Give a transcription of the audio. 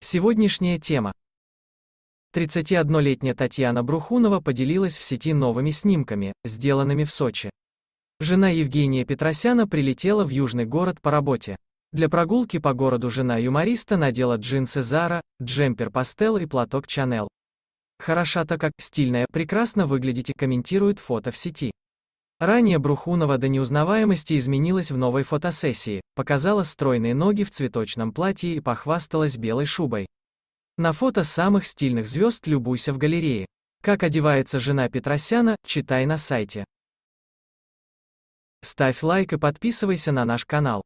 Сегодняшняя тема. 31-летняя Татьяна Брухунова поделилась в сети новыми снимками, сделанными в Сочи. Жена Евгения Петросяна прилетела в южный город по работе. Для прогулки по городу жена юмориста надела джинсы Зара, джемпер пастел и платок Чанел. Хороша то, как, стильная, прекрасно выглядите, комментирует фото в сети. Ранее Брухунова до неузнаваемости изменилась в новой фотосессии, показала стройные ноги в цветочном платье и похвасталась белой шубой. На фото самых стильных звезд любуйся в галерее. Как одевается жена Петросяна, читай на сайте. Ставь лайк и подписывайся на наш канал.